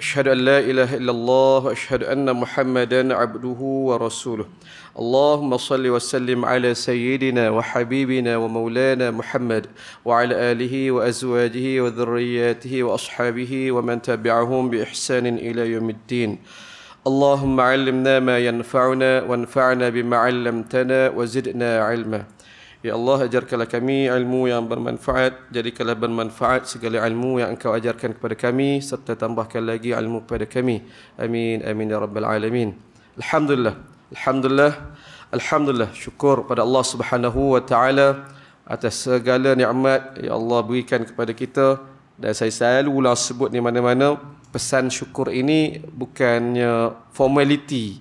أشهد أن لا إله إلا الله وأشهد أن محمدا عبده ورسوله اللهم صل وسلم على سيدنا وحبيبنا ومولانا محمد وعلى آله وأزواجه وذرياته وأصحابه ومن تبعهم بإحسان إلى يوم الدين اللهم علمنا ما ينفعنا وانفعنا بما علمتنا وزدنا علما Ya Allah ajarkanlah kami ilmu yang bermanfaat Jadikanlah bermanfaat segala ilmu yang engkau ajarkan kepada kami Serta tambahkan lagi ilmu kepada kami Amin, amin ya Rabbal Alamin Alhamdulillah Alhamdulillah Alhamdulillah Syukur pada Allah Subhanahu Wa Taala Atas segala ni'mat Ya Allah berikan kepada kita Dan saya selalu lah sebut di mana-mana Pesan syukur ini bukannya formality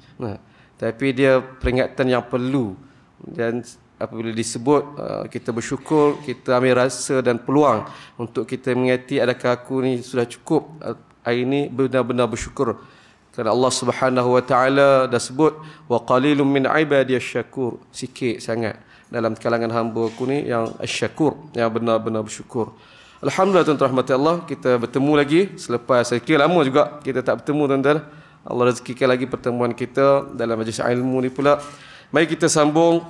Tapi dia peringatan yang perlu Dan apabila disebut uh, kita bersyukur kita ambil rasa dan peluang untuk kita mengerti adakah aku ni sudah cukup uh, hari ini benar-benar bersyukur kerana Allah Subhanahu wa taala dah sebut wa qalilum min ibadiy syakur sikit sangat dalam kalangan hamba aku ni yang syakur yang benar-benar bersyukur Alhamdulillah tuan-tuan rahmati Allah kita bertemu lagi selepas sekian lama juga kita tak bertemu tuan-tuan Allah rezekikan lagi pertemuan kita dalam majlis ilmu ni pula mari kita sambung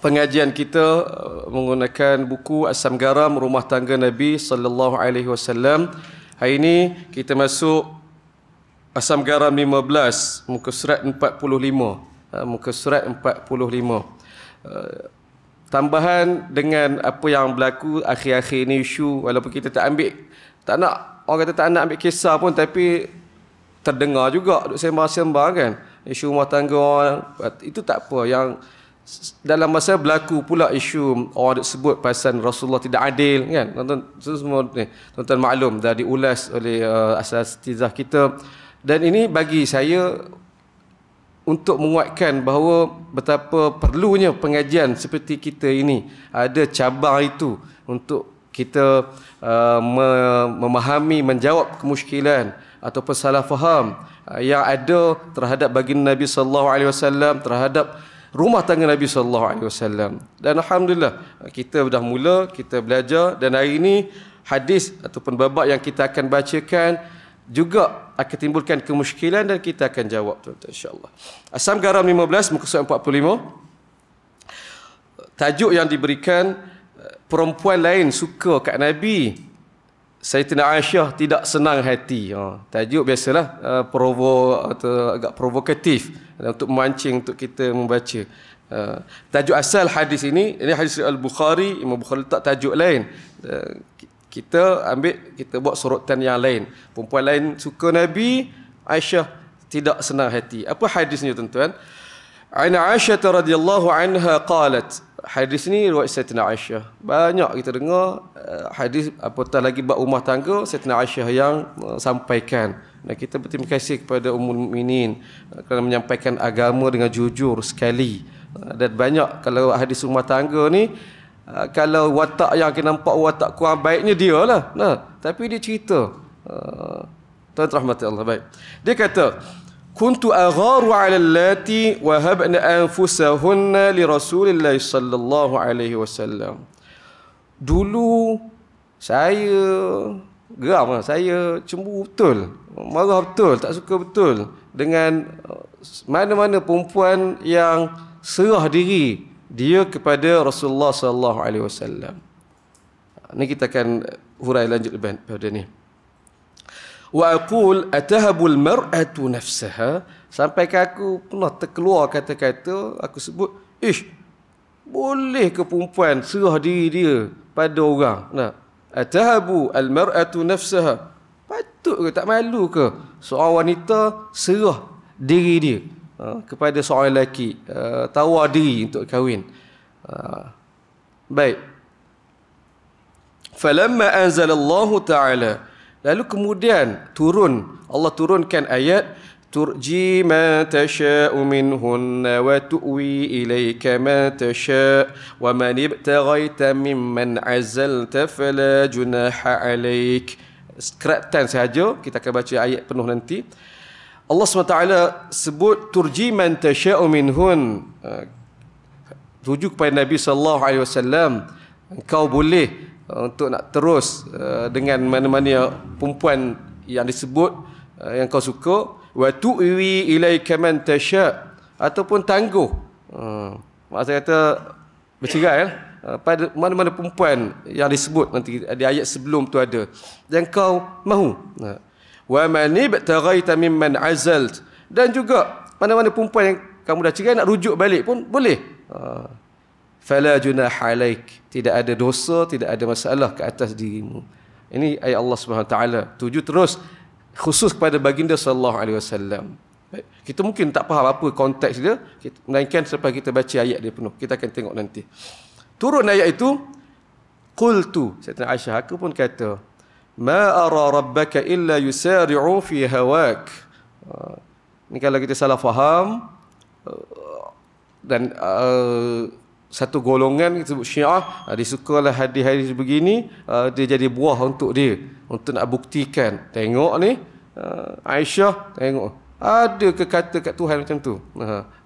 pengajian kita uh, menggunakan buku Asam Garam Rumah Tangga Nabi sallallahu alaihi wasallam. Hari ini kita masuk Asam Garam 15 muka surat 45. Ha, muka surat 45. Uh, tambahan dengan apa yang berlaku akhir-akhir ini isu walaupun kita tak ambil tak nak orang kata tak nak ambil kisah pun tapi terdengar juga duk sembang-sembang kan isu rumah tangga orang itu tak apa yang dalam masa berlaku pula isu orang sebut pasal Rasulullah tidak adil kan tuan-tuan semua ni tuan-tuan maklum dah diulas oleh uh, tizah kita dan ini bagi saya untuk menguatkan bahawa betapa perlunya pengajian seperti kita ini ada cabang itu untuk kita uh, memahami menjawab kemusykilan atau salah faham uh, yang ada terhadap baginda Nabi sallallahu alaihi wasallam terhadap rumah tangga Nabi sallallahu alaihi wasallam. Dan alhamdulillah kita sudah mula kita belajar dan hari ini hadis ataupun babak yang kita akan bacakan juga akan timbulkan kemusykilan dan kita akan jawab tuan-tuan Asam garam 15 muka surat 45. Tajuk yang diberikan eh, perempuan lain suka kat Nabi Sayyidina Aisyah tidak senang hati. Oh, tajuk biasalah uh, provo atau agak provokatif untuk memancing untuk kita membaca. Uh, tajuk asal hadis ini, ini hadis Al-Bukhari, Imam Bukhari tak tajuk lain. Uh, kita ambil, kita buat sorotan yang lain. Perempuan lain suka Nabi, Aisyah tidak senang hati. Apa hadisnya tuan-tuan? Uh, An Aisyah radhiyallahu anha qalat. Hadis ni riwayat Saidatina Aisyah. Banyak kita dengar eh, hadis apatah lagi bab rumah tangga Saidatina Aisyah yang eh, sampaikan. Dan kita berterima kasih kepada Ummul Mukminin eh, kerana menyampaikan agama dengan jujur sekali. Dan banyak kalau hadis rumah tangga ni kalau watak yang kita nampak watak kurang baiknya dia lah. Nah, tapi dia cerita. Tuan-tuan rahmatullah baik. Dia kata, Kuntu أغار على اللاتي وهبن أنفسهن لرسول الله صلى الله عليه dulu saya geram lah. saya cemburu betul marah betul tak suka betul dengan eh, mana-mana perempuan yang serah diri dia kepada Rasulullah sallallahu alaihi wasallam Ini kita akan hurai lanjut pada ni wa aqul atahabul mar'atu nafsaha sampai ke aku pernah terkeluar kata-kata aku sebut ish boleh ke perempuan serah diri dia pada orang nah atahabu al mar'atu nafsaha patut ke tak malu ke seorang wanita serah diri dia ha, kepada seorang lelaki uh, tawar diri untuk kahwin ha, baik falamma Allah ta'ala Lalu kemudian turun Allah turunkan ayat turji ma tasha'u minhunna wa tu'wi ilayka ma tasha' wa man ibtaghaita mimman 'azalta fala junaha 'alaik. Skratan sahaja kita akan baca ayat penuh nanti. Allah SWT sebut turji man tasha'u minhun ha, rujuk kepada Nabi sallallahu alaihi wasallam engkau boleh Eh, untuk nak terus uh, dengan mana-mana perempuan yang disebut uh, yang kau suka wa tu'wi ilaika man tasha ataupun tangguh hmm. maksud kata bercerai lah. Uh, pada mana-mana perempuan yang disebut nanti di ayat sebelum tu ada dan kau mahu wa man ibtaghaita mimman azalt dan juga mana-mana perempuan yang kamu dah cerai nak rujuk balik pun boleh ah fala junah alaik tidak ada dosa tidak ada masalah ke atas dirimu ini ayat Allah Subhanahu taala tuju terus khusus kepada baginda sallallahu alaihi wasallam kita mungkin tak faham apa konteks dia melainkan selepas kita baca ayat dia penuh kita akan tengok nanti turun ayat itu qultu saidatina aisyah aku pun kata ma ara rabbaka illa yusari'u fi hawak ah, ni kalau kita salah faham ah, dan uh, satu golongan kita sebut syiah ah, dia sukalah hadis-hadis begini ah, dia jadi buah untuk dia untuk nak buktikan tengok ni ah, Aisyah tengok ada ke kata kat Tuhan macam tu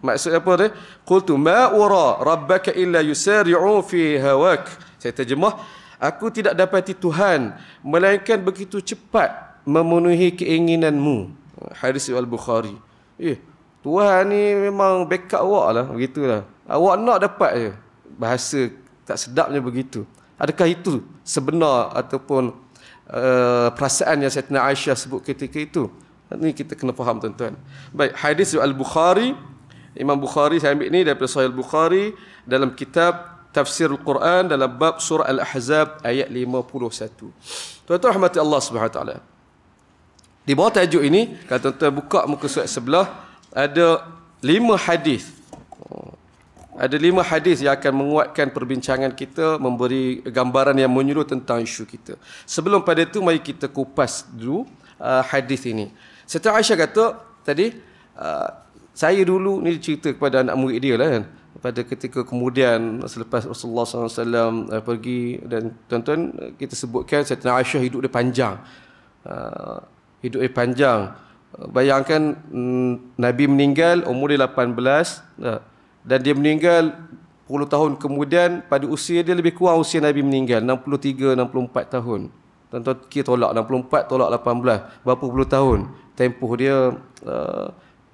maksud apa dia qultu ma ura rabbaka illa yusari'u fi hawak saya terjemah aku tidak dapati Tuhan melainkan begitu cepat memenuhi keinginanmu hadis al-bukhari eh Tuhan ni memang backup awak lah begitulah Awak nak dapat je bahasa tak sedapnya begitu. Adakah itu sebenar ataupun uh, perasaan yang Saidina Aisyah sebut ketika itu? Ini kita kena faham tuan-tuan. Baik, hadis Al-Bukhari. Imam Bukhari saya ambil ini daripada Sahih Al-Bukhari dalam kitab Tafsir Al-Quran dalam bab surah Al-Ahzab ayat 51. Tuan-tuan rahmati Allah Subhanahu taala. Di bawah tajuk ini, kalau tuan-tuan buka muka surat sebelah, ada lima hadis. Oh. Ada lima hadis yang akan menguatkan perbincangan kita, memberi gambaran yang menyuruh tentang isu kita. Sebelum pada itu, mari kita kupas dulu uh, hadis ini. Setelah Aisyah kata tadi, uh, saya dulu ni cerita kepada anak murid dia lah kan. Pada ketika kemudian selepas Rasulullah SAW uh, pergi dan tuan-tuan kita sebutkan Saidina Aisyah hidup dia panjang. Uh, hidup dia panjang. bayangkan mm, Nabi meninggal umur dia 18. Uh, dan dia meninggal puluh tahun kemudian pada usia dia lebih kurang usia Nabi meninggal 63 64 tahun tuan-tuan kira tolak 64 tolak 18 berapa puluh tahun tempoh dia uh,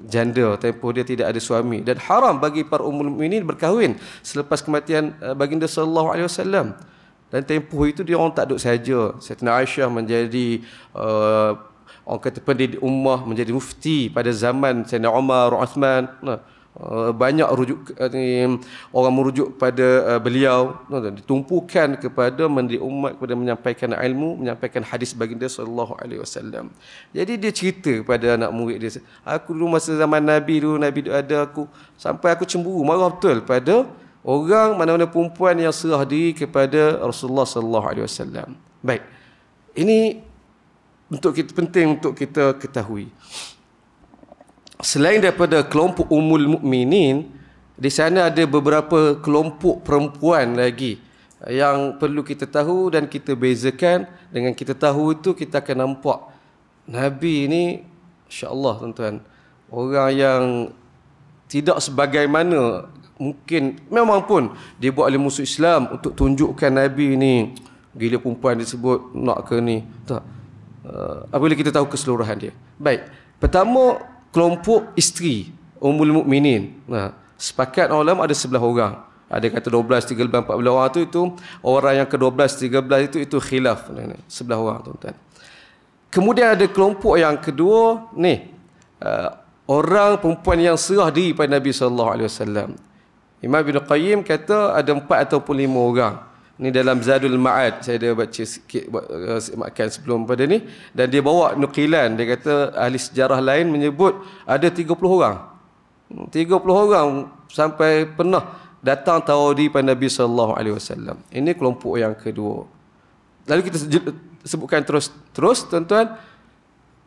janda tempoh dia tidak ada suami dan haram bagi para umul ini berkahwin selepas kematian uh, baginda sallallahu alaihi wasallam dan tempoh itu dia orang tak duduk saja Saidina Aisyah menjadi uh, orang kata pendidik ummah menjadi mufti pada zaman Saidina Umar Uthman nah. Eh, banyak rujuk eh, orang merujuk pada eh, beliau ditumpukan kepada mendiri umat kepada menyampaikan ilmu menyampaikan hadis baginda sallallahu alaihi wasallam jadi dia cerita kepada anak murid dia aku dulu masa zaman nabi dulu nabi ada aku sampai aku cemburu marah betul pada orang mana-mana perempuan yang serah diri kepada Rasulullah sallallahu alaihi wasallam baik ini untuk kita penting untuk kita ketahui selain daripada kelompok umul mukminin di sana ada beberapa kelompok perempuan lagi yang perlu kita tahu dan kita bezakan dengan kita tahu itu kita akan nampak nabi ini insyaallah tuan-tuan orang yang tidak sebagaimana mungkin memang pun dia buat oleh musuh Islam untuk tunjukkan nabi ini gila perempuan disebut nak ke ni tak uh, apabila kita tahu keseluruhan dia baik pertama kelompok isteri Ummul Mukminin. Nah, ha, sepakat ulama ada sebelah orang. Ada kata 12, 13, 14 orang tu itu orang yang ke-12, 13 itu itu khilaf. Sebelah orang tuan-tuan. Kemudian ada kelompok yang kedua ni. Uh, orang perempuan yang serah diri pada Nabi sallallahu alaihi wasallam. Imam Ibn Qayyim kata ada 4 ataupun lima orang. Ni dalam Zadul Ma'ad saya dia baca sikit eh, makan sebelum pada ni dan dia bawa nukilan dia kata ahli sejarah lain menyebut ada 30 orang. 30 orang sampai pernah datang tawadi pada Nabi sallallahu alaihi wasallam. Ini kelompok yang kedua. Lalu kita sebutkan terus terus tuan-tuan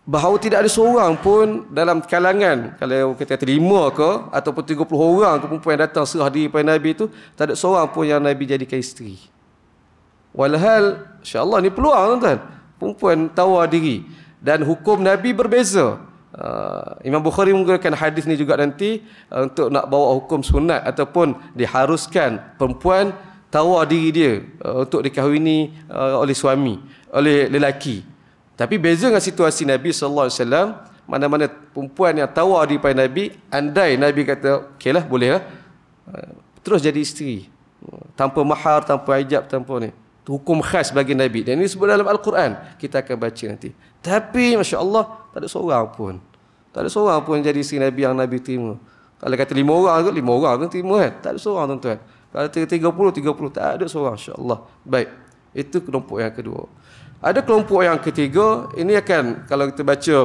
bahawa tidak ada seorang pun dalam kalangan kalau kita kata lima ke ataupun 30 orang ke perempuan yang datang serah diri kepada Nabi itu tak ada seorang pun yang Nabi jadikan isteri. Walhal insyaAllah ni peluang tuan Perempuan tawar diri Dan hukum Nabi berbeza Uh, Imam Bukhari menggunakan hadis ni juga nanti uh, untuk nak bawa hukum sunat ataupun diharuskan perempuan tawar diri dia uh, untuk dikahwini uh, oleh suami oleh lelaki. Tapi beza dengan situasi Nabi sallallahu alaihi wasallam mana-mana perempuan yang tawar diri pada Nabi andai Nabi kata okeylah boleh lah uh, terus jadi isteri uh, tanpa mahar, tanpa hijab, tanpa ni hukum khas bagi Nabi. Dan ini sebut dalam Al-Quran. Kita akan baca nanti. Tapi Masya Allah, tak ada seorang pun. Tak ada seorang pun jadi si Nabi yang Nabi terima. Kalau kata lima orang ke, lima orang pun terima kan. Tak ada seorang tuan-tuan. Kalau tiga, tiga puluh, tiga puluh. Tak ada seorang Masya Allah. Baik. Itu kelompok yang kedua. Ada kelompok yang ketiga. Ini akan kalau kita baca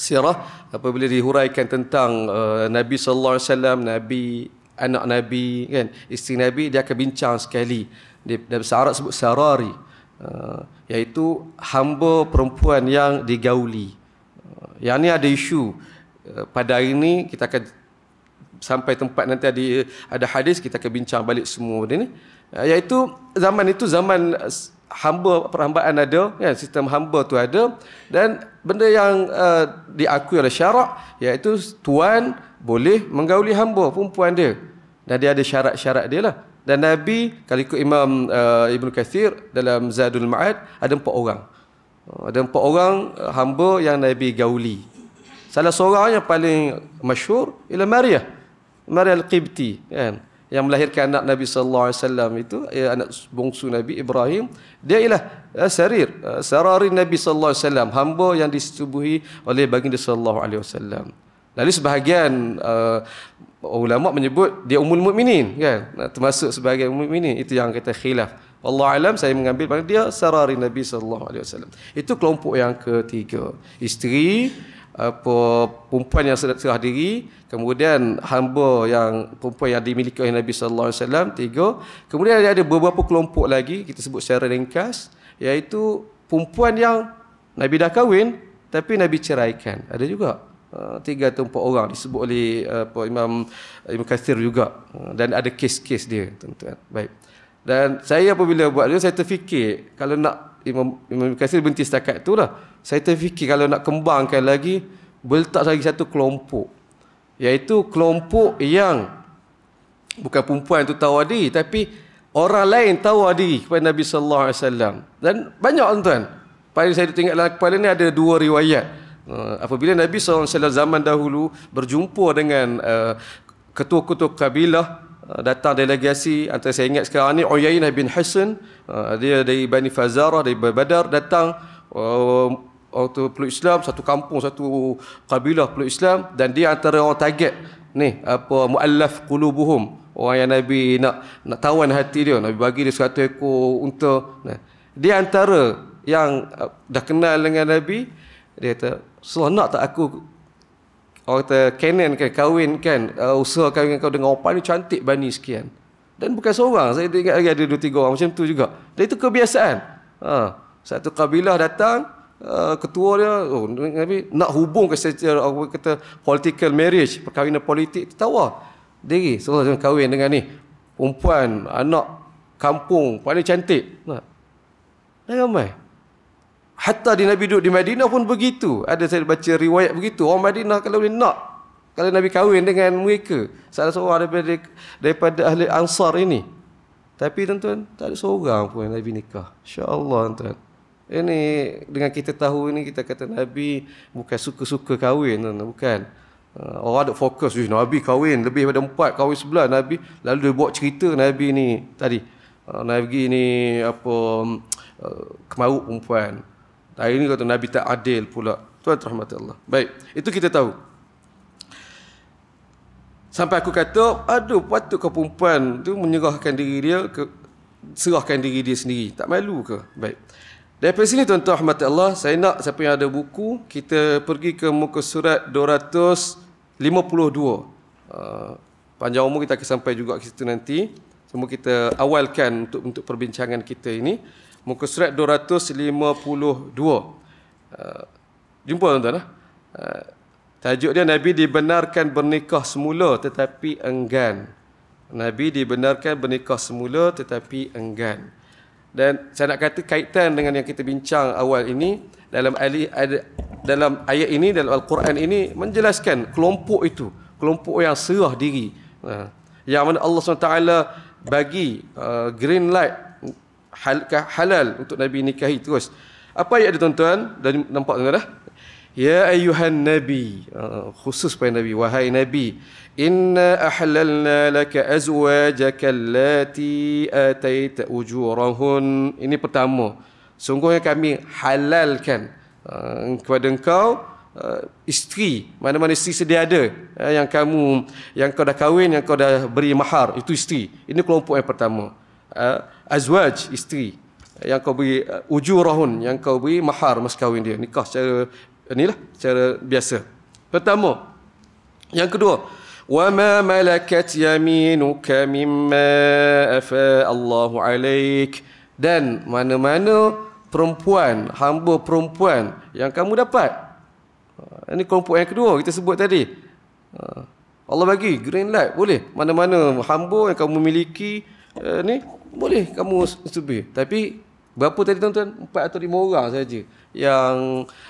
sirah apabila dihuraikan tentang uh, Nabi saw, Nabi anak Nabi kan, isteri Nabi dia akan bincang sekali dari Arab sebut sarari uh, iaitu hamba perempuan yang digauli. Uh, yang ini ada isu uh, pada hari ini kita akan sampai tempat nanti ada ada hadis kita akan bincang balik semua benda ni iaitu zaman itu zaman hamba perhambaan ada kan sistem hamba tu ada dan benda yang uh, diakui oleh syarak iaitu tuan boleh menggauli hamba perempuan dia dan dia ada syarat-syarat dia lah dan Nabi kalau ikut Imam uh, Ibn Kathir dalam Zadul Ma'ad ada empat orang. Uh, ada empat orang uh, hamba yang Nabi gauli. Salah seorang yang paling masyhur ialah Maria. Maria Al-Qibti kan yang melahirkan anak Nabi sallallahu alaihi wasallam itu ya anak bongsu Nabi Ibrahim dia ialah ya, sarir sarari Nabi sallallahu alaihi wasallam hamba yang disetubuhi oleh baginda sallallahu alaihi wasallam lalu sebahagian uh, ulama menyebut dia umul mukminin kan termasuk sebagai umul mukminin itu yang kita khilaf Allah alam saya mengambil pada dia sarari Nabi sallallahu alaihi wasallam itu kelompok yang ketiga isteri apa perempuan yang sedekah diri kemudian hamba yang perempuan yang dimiliki oleh Nabi sallallahu alaihi wasallam tiga kemudian ada, ada beberapa kelompok lagi kita sebut secara ringkas iaitu perempuan yang Nabi dah kahwin tapi Nabi ceraikan ada juga Eh, tiga atau empat orang disebut oleh uh, Imam eh, Imam Kathir juga uh, dan ada kes-kes dia tuan-tuan baik dan saya apabila buat dia saya terfikir kalau nak Imam Imam Kathir berhenti setakat tu lah saya terfikir kalau nak kembangkan lagi boleh tak lagi satu kelompok iaitu kelompok yang bukan perempuan tu tahu adi tapi orang lain tahu adi kepada Nabi sallallahu alaihi wasallam dan banyak tuan-tuan Paling saya tengok dalam kepala ni ada dua riwayat. Eh, apabila Nabi SAW zaman dahulu berjumpa dengan eh, ketua-ketua uh, kabilah eh, datang delegasi antara saya ingat sekarang ni Uyainah bin Hassan dia dari Bani Fazarah dari Badar datang uh, waktu peluk Islam satu kampung satu kabilah peluk Islam dan dia antara orang target ni apa muallaf qulubuhum orang yang Nabi nak nak tawan hati dia Nabi bagi dia 100 ekor unta dia antara yang dah kenal dengan Nabi dia kata Rasulullah tak aku orang kata kenen kan kawin kan uh, usaha kahwin kau dengan opah ni cantik bani sekian dan bukan seorang saya ingat lagi ada dua tiga orang macam tu juga dan itu kebiasaan ha. satu kabilah datang uh, ketua dia oh, Nabi, nak hubung ke secara uh, kata political marriage perkahwinan politik tertawa lah diri seorang so, kahwin dengan ni perempuan anak kampung paling cantik ha. dan ramai Hatta di Nabi duduk di Madinah pun begitu. Ada saya baca riwayat begitu. Orang Madinah kalau dia nak. Kalau Nabi kahwin dengan mereka. Salah seorang daripada, daripada ahli ansar ini. Tapi tuan-tuan, tak ada seorang pun yang Nabi nikah. InsyaAllah tuan-tuan. Ini dengan kita tahu ini kita kata Nabi bukan suka-suka kahwin tuan-tuan. Bukan. Uh, orang ada fokus. Nabi kahwin lebih daripada empat kahwin sebelah Nabi. Lalu dia buat cerita Nabi ni tadi. Uh, Nabi ni apa uh, kemaruk perempuan. Hari ini kata Nabi tak adil pula. Tuan terahmati Allah. Baik. Itu kita tahu. Sampai aku kata, aduh patut kau perempuan tu menyerahkan diri dia ke serahkan diri dia sendiri. Tak malu ke? Baik. Dari sini tuan tuan Allah, saya nak siapa yang ada buku, kita pergi ke muka surat 252. Uh, ah, panjang umur kita akan sampai juga ke situ nanti. Semua kita awalkan untuk untuk perbincangan kita ini muka surat 252. Uh, jumpa tuan-tuan. Ah. Uh, tajuk dia Nabi dibenarkan bernikah semula tetapi enggan. Nabi dibenarkan bernikah semula tetapi enggan. Dan saya nak kata kaitan dengan yang kita bincang awal ini dalam ali, ada, dalam ayat ini dalam al-Quran ini menjelaskan kelompok itu, kelompok yang serah diri. Uh, yang mana Allah SWT bagi uh, green light halkah halal untuk Nabi nikahi terus. Apa ayat dia tuan-tuan? Dah nampak tuan-tuan dah? Ya ayuhan Nabi, ha, khusus pada Nabi, wahai Nabi, inna ahlalna laka azwajaka allati ataita ujurahun. Ini pertama. Sungguhnya kami halalkan ha, kepada engkau Uh, isteri mana-mana isteri sedia ada yang kamu yang kau dah kahwin yang kau dah beri mahar itu isteri ini kelompok yang pertama azwaj isteri yang kau beri uh, ujurahun yang kau beri mahar mas kahwin dia nikah secara inilah secara biasa pertama yang kedua wa ma مَلَكَتْ yaminuka مِمَّا أَفَاءَ Allahu عَلَيْكَ Dan mana-mana perempuan, hamba perempuan yang kamu dapat. Eh, ini kelompok yang kedua kita sebut tadi. Eh, Allah bagi green light boleh. Mana-mana hamba yang kamu miliki ni boleh kamu sebe tapi berapa tadi tuan-tuan 4 atau 5 orang saja yang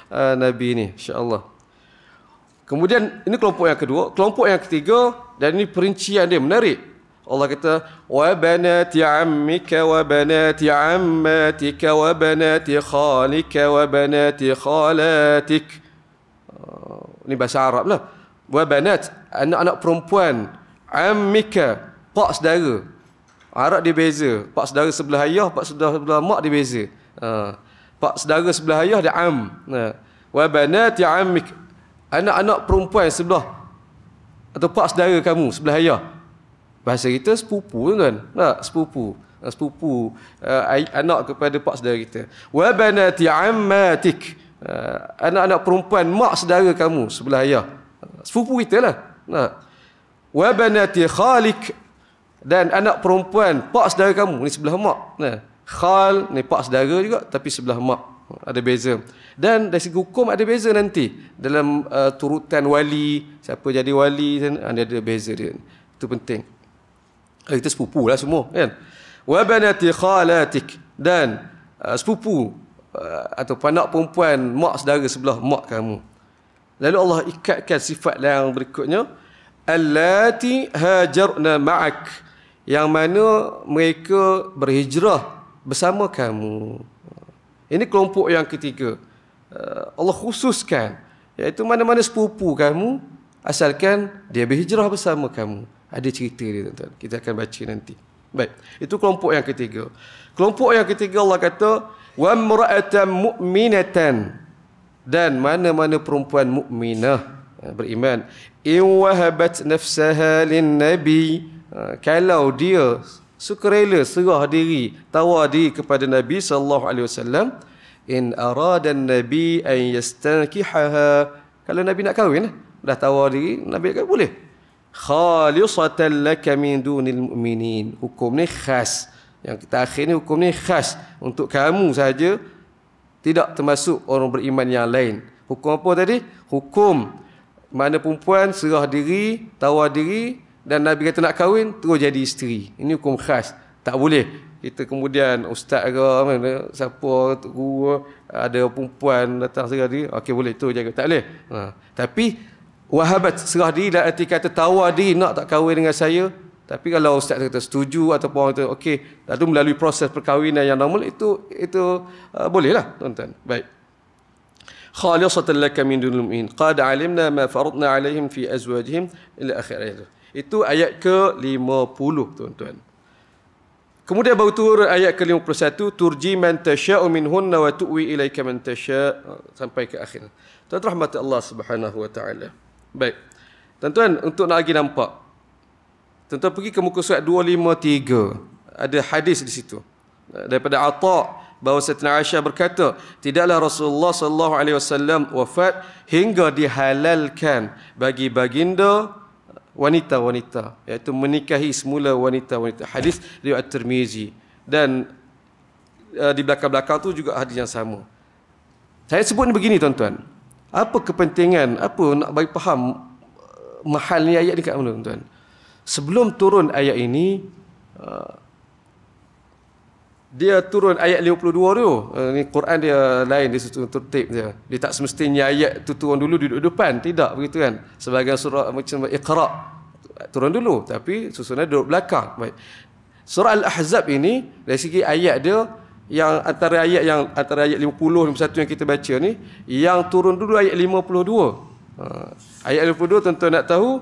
uh, nabi ni insyaallah kemudian ini kelompok yang kedua kelompok yang ketiga dan ini perincian dia menarik Allah kata wa banati ammika wa banati ammatika wa banati khalika wa banati khalatik uh, ini bahasa Arab lah wa banat anak-anak perempuan ammika pak saudara Arak dia beza. Pak saudara sebelah ayah, pak saudara sebelah mak dia beza. Ha. Pak saudara sebelah ayah dia am. Ha. Wa banati ammik. Anak-anak perempuan sebelah atau pak saudara kamu sebelah ayah. Bahasa kita sepupu tuan. Tak, ha, sepupu. Ha, sepupu ha, anak kepada pak saudara kita. Wa banati ammatik. Anak-anak perempuan mak saudara kamu sebelah ayah. Sepupu kita lah. Tak. Wa banati khalik dan anak perempuan pak saudara kamu ni sebelah mak nah khal ni pak saudara juga tapi sebelah mak ada beza dan dari segi hukum ada beza nanti dalam uh, turutan wali siapa jadi wali dan ada ah, ada beza dia itu penting ah, Itu sepupu lah semua kan wa banati khalatik dan uh, sepupu uh, atau anak perempuan mak saudara sebelah mak kamu lalu Allah ikatkan sifat yang berikutnya allati hajarna ma'ak yang mana mereka berhijrah bersama kamu. Ini kelompok yang ketiga. Eh, Allah khususkan iaitu mana-mana sepupu kamu asalkan dia berhijrah bersama kamu. Ada cerita dia tuan-tuan. Kita akan baca nanti. Baik, itu kelompok yang ketiga. Kelompok yang ketiga Allah kata wa mra'atan mu'minatan dan mana-mana perempuan mukminah eh, beriman in wahabat nafsaha lin nabi Eh, kalau dia sukarela serah diri tawar diri kepada Nabi sallallahu alaihi wasallam in arada nabi an yastankihaha kalau Nabi nak kahwin dah tawar diri Nabi kata boleh khalisatan laka min dunil mu'minin hukum ni khas yang kita akhir ni hukum ni khas untuk kamu saja tidak termasuk orang beriman yang lain hukum apa tadi hukum mana perempuan serah diri tawar diri dan Nabi kata nak kahwin terus jadi isteri. Ini hukum khas. Tak boleh kita kemudian ustaz ke mana siapa guru ada perempuan datang segera dia, okey boleh tu jaga tak boleh ha. tapi wahabat serah diri dan erti kata tawa diri nak tak kahwin dengan saya tapi kalau ustaz kata setuju ataupun kata okey lalu melalui proses perkahwinan yang normal itu itu uh, bolehlah tuan-tuan baik khalisatan lak min dunul min qad alimna ma faradna alaihim fi azwajihim ila akhir ayat itu ayat ke-50 tuan-tuan. Kemudian baru turun ayat ke-51 turji man tasya'u minhunna wa tu'wi ilaika man tasya' ha, sampai ke akhir. Tuan rahmat Allah Subhanahu wa taala. Baik. Tuan-tuan untuk nak lagi nampak. Tuan-tuan pergi ke muka surat 253. Ada hadis di situ. Daripada Atha bahawa Saidina Aisyah berkata, tidaklah Rasulullah sallallahu alaihi wasallam wafat hingga dihalalkan bagi baginda wanita-wanita iaitu menikahi semula wanita-wanita hadis riwayat Tirmizi dan uh, di belakang-belakang tu juga hadis yang sama saya sebut ni begini tuan-tuan apa kepentingan apa nak bagi faham uh, mahalnya ayat ni kat mana tuan-tuan sebelum turun ayat ini uh, dia turun ayat 52 tu. Ini eh, Quran dia lain, dia susun tertib dia. Dia tak semestinya ayat tu turun dulu duduk depan. Tidak begitu kan. Sebagai surah macam Iqra' turun dulu. Tapi susunan duduk belakang. Baik. Surah Al-Ahzab ini, dari segi ayat dia, yang antara ayat yang antara ayat 50 51 yang kita baca ni yang turun dulu ayat 52. Ha, ayat 52 tentu nak tahu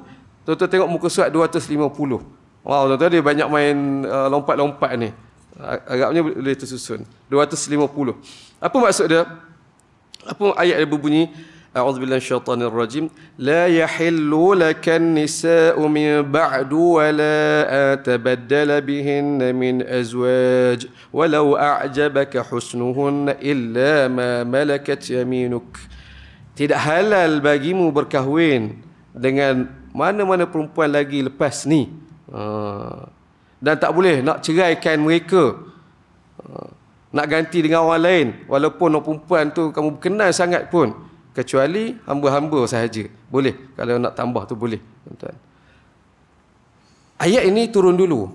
Tentu tengok muka surat 250. Wow tentu dia banyak main uh, lompat-lompat ni agaknya boleh tersusun 250 apa maksud dia apa ayat dia berbunyi A'udzu billahi minasyaitonir rajim. La yahillu lakan nisa'u min ba'du wa la atabaddala bihin min azwaj walau a'jabaka husnuhun illa ma malakat yaminuk. Tidak halal bagimu berkahwin dengan mana-mana perempuan lagi lepas ni. Uh, dan tak boleh nak ceraikan mereka ah, nak ganti dengan orang lain walaupun orang perempuan tu kamu kenal sangat pun kecuali hamba-hamba sahaja boleh kalau nak tambah tu boleh ayat ini turun dulu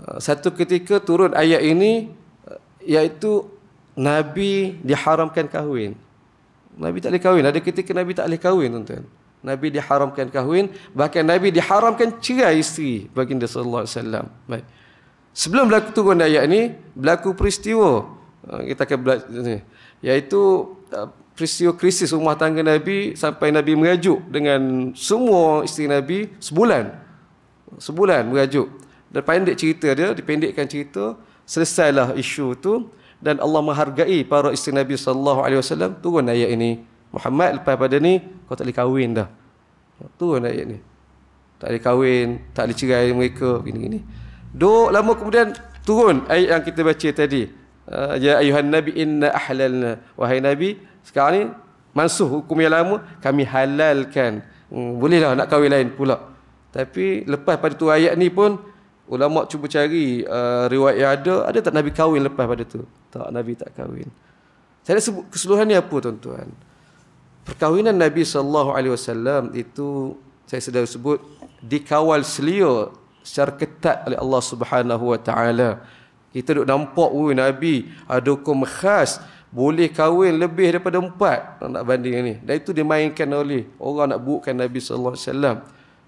ah, satu ketika turun ayat ini ah, iaitu Nabi diharamkan kahwin Nabi tak boleh kahwin ada ketika Nabi tak boleh kahwin tuan-tuan Nabi diharamkan kahwin, bahkan Nabi diharamkan cerai isteri baginda sallallahu alaihi wasallam. Baik. Sebelum berlaku turun ayat ini, berlaku peristiwa eh, kita akan belajar iaitu eh, peristiwa krisis rumah tangga Nabi sampai Nabi merajuk dengan semua isteri Nabi sebulan. Sebulan merajuk. Dan pendek cerita dia, dipendekkan cerita, selesailah isu tu dan Allah menghargai para isteri Nabi sallallahu alaihi wasallam turun ayat ini. Muhammad lepas pada ni kau tak boleh kahwin dah. Turun ayat ni. Tak boleh kahwin, tak boleh cerai mereka gini-gini. Duk lama kemudian turun ayat yang kita baca tadi. Ah, ya ayuhan nabi inna ahlalna. Wahai nabi, sekarang ni mansuh hukum yang lama kami halalkan. Hmm, bolehlah nak kahwin lain pula. Tapi lepas pada tu ayat ni pun ulama cuba cari uh, riwayat yang ada ada tak nabi kahwin lepas pada tu. Tak nabi tak kahwin. Saya sebut keseluruhan ni apa tuan-tuan? perkahwinan Nabi sallallahu alaihi wasallam itu saya sudah sebut dikawal selia secara ketat oleh Allah Subhanahu wa taala. Kita duk nampak wui Nabi ada hukum khas boleh kahwin lebih daripada empat nak banding ni. Dan itu dimainkan oleh orang nak bukan Nabi sallallahu alaihi wasallam.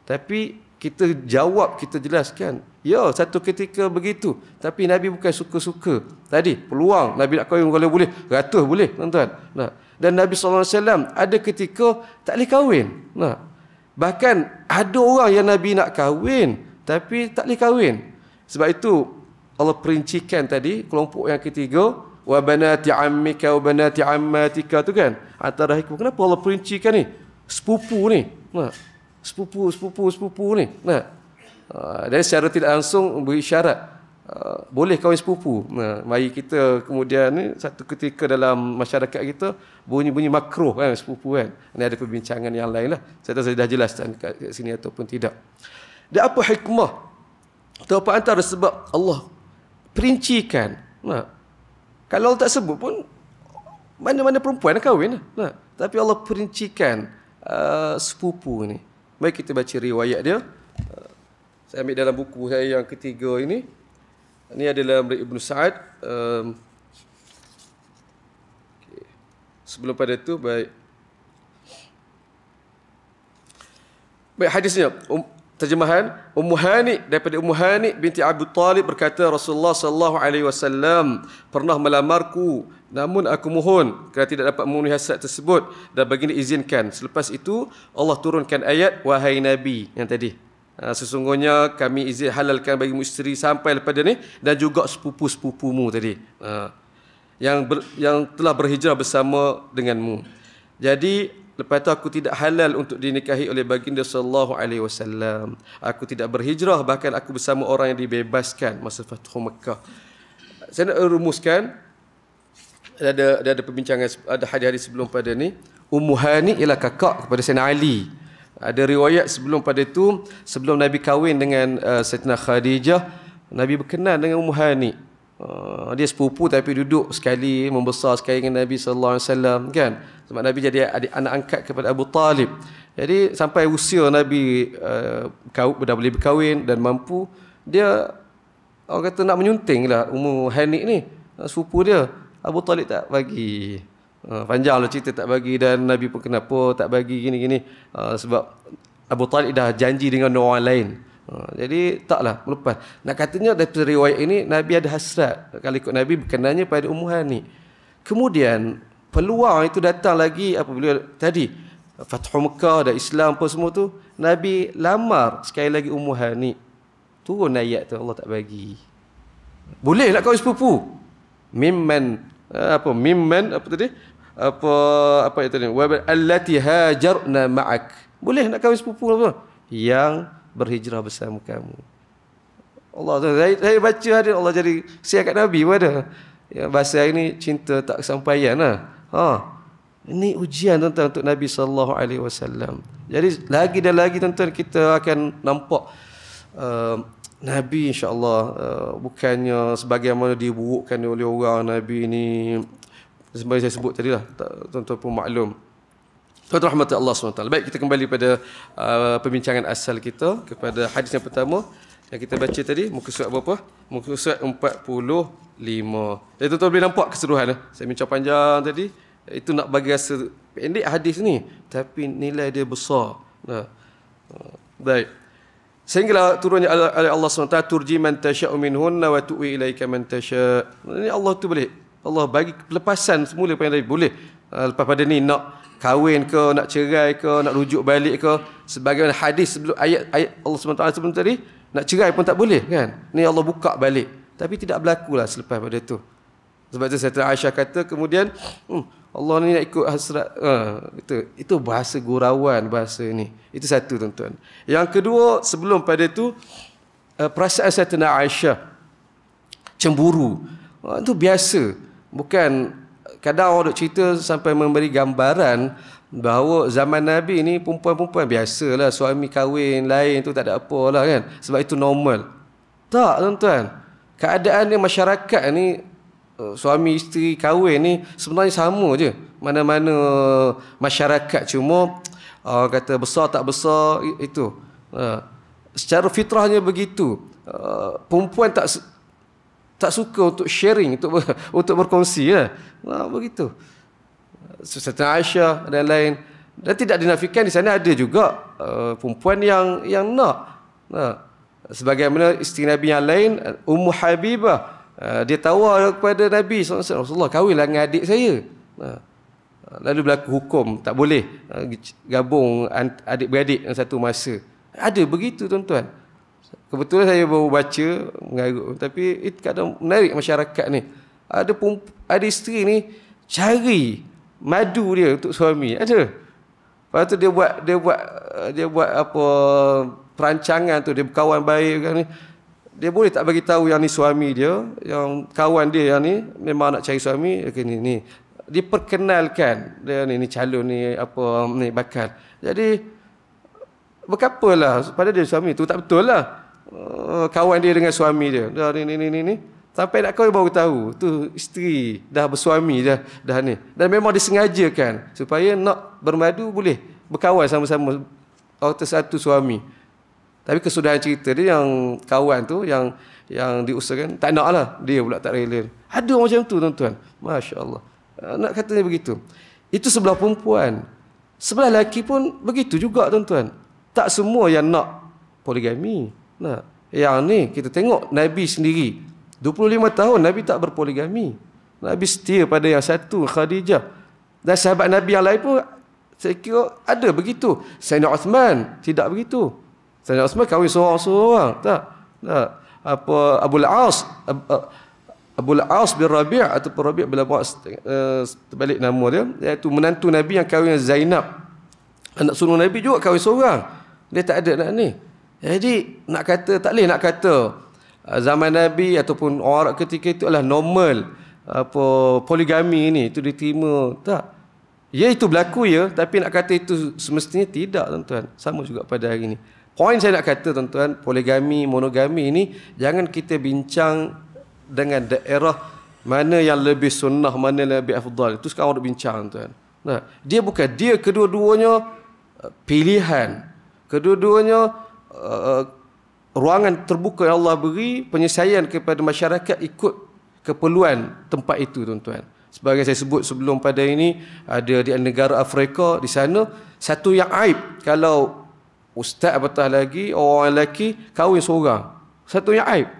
Tapi kita jawab kita jelaskan. Ya, satu ketika begitu. Tapi Nabi bukan suka-suka. Tadi peluang Nabi nak kahwin kalau boleh, ratus boleh, tuan-tuan. Nah dan Nabi SAW ada ketika tak boleh kahwin. Nah. Bahkan ada orang yang Nabi nak kahwin tapi tak boleh kahwin. Sebab itu Allah perincikan tadi kelompok yang ketiga wa banati ammika wa banati ammatika tu kan antara hikmah kenapa Allah perincikan ni sepupu ni nah sepupu sepupu sepupu ni nah ah, dan secara tidak langsung beri syarat Uh, boleh kahwin sepupu. Nah, kita kemudian ni satu ketika dalam masyarakat kita bunyi-bunyi makruh kan sepupu kan. Ini ada perbincangan yang lainlah. Saya tak dah jelas kan kat sini ataupun tidak. Dan apa hikmah? Atau apa antara sebab Allah perincikan. Nah, kalau Allah tak sebut pun mana-mana perempuan nak kahwin. Lah. Nah, tapi Allah perincikan uh, sepupu ni. Mari kita baca riwayat dia. Uh, saya ambil dalam buku saya yang ketiga ini. Ini adalah dari Ibn Sa'ad. Um, okay. Sebelum pada itu, baik. Baik, hadisnya. Um, terjemahan. Ummu Hani, daripada Ummu Hani binti Abu Talib berkata, Rasulullah sallallahu alaihi wasallam pernah melamarku. Namun aku mohon kerana tidak dapat memenuhi hasrat tersebut dan baginda izinkan. Selepas itu, Allah turunkan ayat, Wahai Nabi, yang tadi. Ah, sesungguhnya kami izin halalkan bagi isteri sampai lepada ni dan juga sepupu-sepupumu tadi ah, yang ber, yang telah berhijrah bersama denganmu. Jadi lepas itu aku tidak halal untuk dinikahi oleh baginda sallallahu alaihi wasallam. Aku tidak berhijrah bahkan aku bersama orang yang dibebaskan masa Fathu Mekah. Saya nak rumuskan ada ada perbincangan ada hadis-hadis sebelum pada ni Ummu Hani ialah kakak kepada Sayyidina Ali ada riwayat sebelum pada itu, sebelum Nabi kahwin dengan uh, Saidina Khadijah, Nabi berkenan dengan Ummu Hani. Uh, dia sepupu tapi duduk sekali, membesar sekali dengan Nabi SAW. Kan? Sebab Nabi jadi adik anak angkat kepada Abu Talib. Jadi sampai usia Nabi uh, dah boleh berkahwin dan mampu, dia orang kata nak menyunting lah Ummu Hani ni, sepupu dia. Abu Talib tak bagi panjang eh, lah cerita tak bagi dan Nabi pun kenapa tak bagi gini-gini. Eh, sebab Abu Talib dah janji dengan orang lain. Eh, jadi taklah melepas. Nak katanya dari riwayat ini Nabi ada hasrat. Kalau ikut Nabi berkenanya pada Ummu ni. Kemudian peluang itu datang lagi apabila tadi Fathu Mekah dan Islam apa semua tu Nabi lamar sekali lagi Ummu ni. Turun ayat tu Allah tak bagi. Boleh lah kau sepupu. Mimman apa mimman apa tadi apa apa itu ni? wa allati hajarna ma'ak boleh nak kawin sepupu apa yang berhijrah bersama kamu Allah saya, saya baca hari Allah jadi saya kat nabi pun ya, bahasa hari ni cinta tak kesampaian lah. ha ini ujian tuan-tuan untuk Nabi sallallahu alaihi wasallam. Jadi lagi dan lagi tuan-tuan kita akan nampak uh, Nabi insya-Allah uh, bukannya sebagaimana dibuatkan oleh orang Nabi ini sebab saya sebut tadi lah Tuan-tuan pun maklum Tuan-tuan rahmat Allah SWT Baik kita kembali pada uh, Pembincangan asal kita Kepada hadis yang pertama Yang kita baca tadi Muka surat berapa? Muka surat 45 Jadi eh, tuan-tuan boleh nampak keseruhan eh? Saya bincang panjang tadi Itu nak bagi rasa Pendek hadis ni Tapi nilai dia besar nah. Uh, baik Sehinggalah turunnya oleh Allah SWT Turji man tasha'u minhunna wa tu'i ilaika man tasha'u Ini Allah tu boleh Allah bagi pelepasan semula pada Nabi. Boleh. Uh, lepas pada ni nak kahwin ke, nak cerai ke, nak rujuk balik ke. Sebagaimana hadis sebelum ayat, ayat Allah SWT sebelum tadi, nak cerai pun tak boleh kan. Ni Allah buka balik. Tapi tidak berlaku lah selepas pada tu. Sebab tu Sayyidina Aisyah kata kemudian, hmm, Allah ni nak ikut hasrat. Uh, itu, itu bahasa gurauan bahasa ni. Itu satu tuan-tuan. Yang kedua sebelum pada tu, uh, perasaan Sayyidina Aisyah cemburu. itu Biasa bukan kadang orang duk cerita sampai memberi gambaran bahawa zaman Nabi ni perempuan-perempuan biasalah suami kahwin lain tu tak ada apa lah kan sebab itu normal tak tuan-tuan keadaan ni masyarakat ni eh, suami isteri kahwin ni sebenarnya sama je mana-mana masyarakat cuma uh, kata besar tak besar itu uh, secara fitrahnya begitu uh, perempuan tak tak suka untuk sharing untuk ber, untuk berkongsi ya. Ha, begitu. Seperti Aisyah dan lain. Dan tidak dinafikan di sana ada juga uh, perempuan yang yang nak. Ha. Sebagaimana isteri Nabi yang lain Ummu Habibah uh, dia tawar kepada Nabi SAW Rasulullah kahwinlah dengan adik saya. Ha. Lalu berlaku hukum tak boleh eh, gabung adik-beradik dalam satu masa. Ada begitu tuan-tuan. Kebetulan saya baru baca mengarut tapi itu kadang menarik masyarakat ni. Ada pun ada isteri ni cari madu dia untuk suami. Ada. Lepas tu dia buat dia buat dia buat apa perancangan tu dia berkawan baik kan ni. Dia boleh tak bagi tahu yang ni suami dia, yang kawan dia yang ni memang nak cari suami okay, ni ni. Diperkenalkan dia ni ni calon ni apa ni bakal. Jadi berkapalah pada dia suami tu tak betul lah uh, kawan dia dengan suami dia. Dah ni ni ni ni. ni. Sampai nak kau baru tahu tu isteri dah bersuami dah dah ni. Dan memang disengajakan supaya nak bermadu boleh berkawan sama-sama orang satu suami. Tapi kesudahan cerita dia yang kawan tu yang yang diusahakan tak nak lah dia pula tak rela. Ada macam tu tuan-tuan. Masya-Allah. Eh, nak katanya begitu. Itu sebelah perempuan. Sebelah lelaki pun begitu juga tuan-tuan. Tak semua yang nak poligami. Nah, yang ni kita tengok Nabi sendiri 25 tahun Nabi tak berpoligami. Nabi setia pada yang satu Khadijah. Dan sahabat Nabi yang lain pun saya kira ada begitu. Sayyidina Uthman tidak begitu. Sayyidina Uthman kahwin seorang-seorang. Tak. Nah, Apa Abu Al-As Abu Al-As bin Rabi' atau Rabi' bila buat eh, terbalik nama dia iaitu menantu Nabi yang kahwin Zainab. Anak sulung Nabi juga kahwin seorang. Dia tak ada anak ni. Jadi nak kata tak boleh nak kata uh, zaman Nabi ataupun orang ketika itu adalah normal apa poligami ini itu diterima tak. Ya itu berlaku ya tapi nak kata itu semestinya tidak tuan-tuan. Sama juga pada hari ini. Poin saya nak kata tuan-tuan poligami monogami ini jangan kita bincang dengan daerah mana yang lebih sunnah mana yang lebih afdal itu sekarang orang bincang tuan. Nah, dia bukan dia kedua-duanya uh, pilihan. Kedua-duanya Eh, ruangan terbuka yang Allah beri penyelesaian kepada masyarakat ikut keperluan tempat itu tuan-tuan. Sebagai saya sebut sebelum pada ini ada di negara Afrika di sana satu yang aib kalau ustaz betah lagi orang lelaki kahwin seorang. Satu yang aib.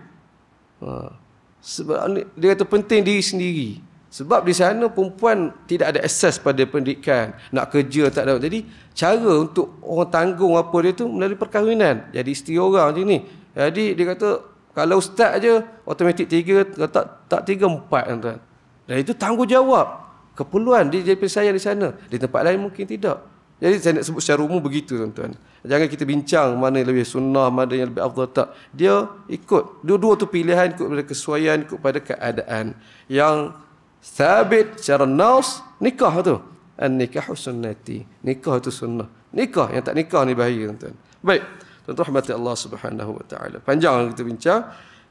Ha. Sebab dia kata penting diri sendiri. Sebab di sana perempuan tidak ada akses pada pendidikan. Nak kerja tak dapat. Jadi cara untuk orang tanggung apa dia tu melalui perkahwinan. Jadi isteri orang macam ni. Jadi dia kata kalau ustaz je otomatik tiga, tak, tak tiga empat. Tuan. Dan itu tanggungjawab. Keperluan dia jadi sayang di sana. Di tempat lain mungkin tidak. Jadi saya nak sebut secara umum begitu tuan-tuan. Jangan kita bincang mana yang lebih sunnah, mana yang lebih afdal tak. Dia ikut. Dua-dua tu pilihan ikut pada kesuaian, ikut pada keadaan. Yang Thabit secara naus Nikah tu an eh, nikah sunnati Nikah tu sunnah Nikah yang tak nikah ni bahaya tuan-tuan Baik Tuan-tuan rahmati Allah subhanahu wa ta'ala Panjang kita bincang